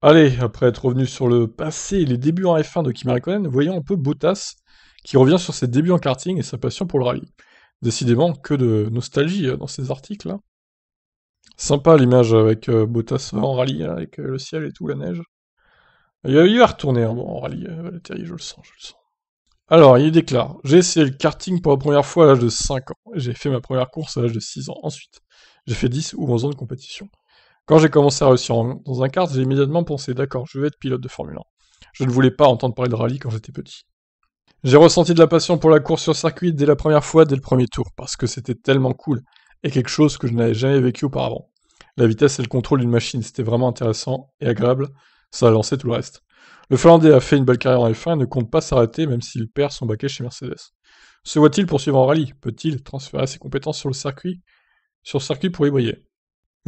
Allez, après être revenu sur le passé et les débuts en F1 de Kimi Räikkönen, voyons un peu Bottas qui revient sur ses débuts en karting et sa passion pour le rallye. Décidément, que de nostalgie euh, dans ces articles. Hein. Sympa l'image avec euh, Bottas en rallye, hein, avec euh, le ciel et tout, la neige. Il va, retourner hein, bon, en rallye, je le sens, je le sens. Alors, il déclare J'ai essayé le karting pour la première fois à l'âge de 5 ans. J'ai fait ma première course à l'âge de 6 ans. Ensuite, j'ai fait 10 ou 11 ans de compétition. Quand j'ai commencé à réussir dans un kart, j'ai immédiatement pensé, d'accord, je vais être pilote de Formule 1. Je ne voulais pas entendre parler de rallye quand j'étais petit. J'ai ressenti de la passion pour la course sur circuit dès la première fois, dès le premier tour, parce que c'était tellement cool, et quelque chose que je n'avais jamais vécu auparavant. La vitesse et le contrôle d'une machine, c'était vraiment intéressant et agréable, ça a lancé tout le reste. Le Finlandais a fait une belle carrière en F1 et ne compte pas s'arrêter même s'il perd son baquet chez Mercedes. Se voit-il poursuivre en rallye Peut-il transférer ses compétences sur le circuit, sur le circuit pour y briller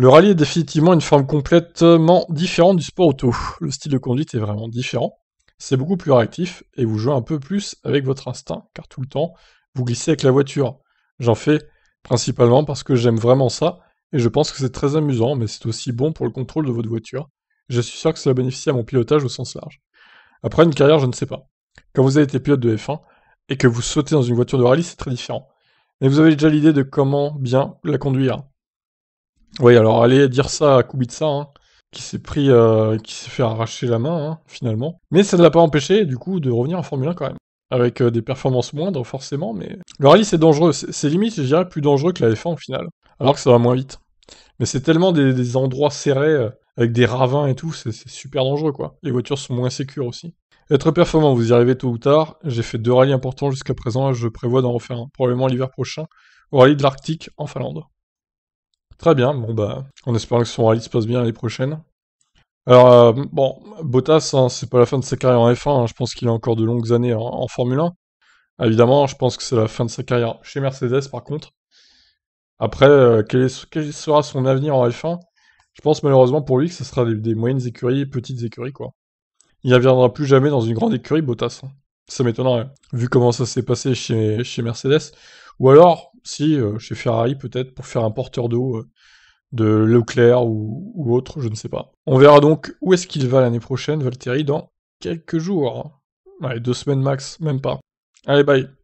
le rallye est définitivement une forme complètement différente du sport auto. Le style de conduite est vraiment différent. C'est beaucoup plus réactif et vous jouez un peu plus avec votre instinct, car tout le temps, vous glissez avec la voiture. J'en fais principalement parce que j'aime vraiment ça et je pense que c'est très amusant, mais c'est aussi bon pour le contrôle de votre voiture. Je suis sûr que cela bénéficie à mon pilotage au sens large. Après une carrière, je ne sais pas. Quand vous avez été pilote de F1 et que vous sautez dans une voiture de rallye, c'est très différent. Mais vous avez déjà l'idée de comment bien la conduire. Oui, alors allez dire ça à Kubica, hein, qui s'est pris, euh, qui s'est fait arracher la main hein, finalement. Mais ça ne l'a pas empêché du coup de revenir en Formule 1 quand même, avec euh, des performances moindres forcément. Mais le rallye c'est dangereux, c'est limite, je dirais, plus dangereux que la F1 au final, alors que ça va moins vite. Mais c'est tellement des, endroits serrés euh, avec des ravins et tout, c'est super dangereux quoi. Les voitures sont moins sécures aussi. Être performant, vous y arrivez tôt ou tard. J'ai fait deux rallyes importants jusqu'à présent, je prévois d'en refaire un, probablement l'hiver prochain, au rallye de l'Arctique en Finlande. Très bien, bon bah, en espérant que son rallye se passe bien l'année prochaine. Alors, euh, bon, Bottas, hein, c'est pas la fin de sa carrière en F1, hein, je pense qu'il a encore de longues années en, Formule 1. Évidemment, je pense que c'est la fin de sa carrière chez Mercedes par contre. Après, euh, quel, sera son avenir en F1 Je pense malheureusement pour lui que ce sera des, moyennes écuries, petites écuries quoi. Il ne viendra plus jamais dans une grande écurie, Bottas. Hein. Ça m'étonnerait, vu comment ça s'est passé chez, chez Mercedes. Ou alors, si, euh, chez Ferrari peut-être, pour faire un porteur d'eau euh, de Leclerc ou, ou, autre, je ne sais pas. On verra donc où est-ce qu'il va l'année prochaine, Valtteri, dans quelques jours. Hein. Allez, deux semaines max, même pas. Allez, bye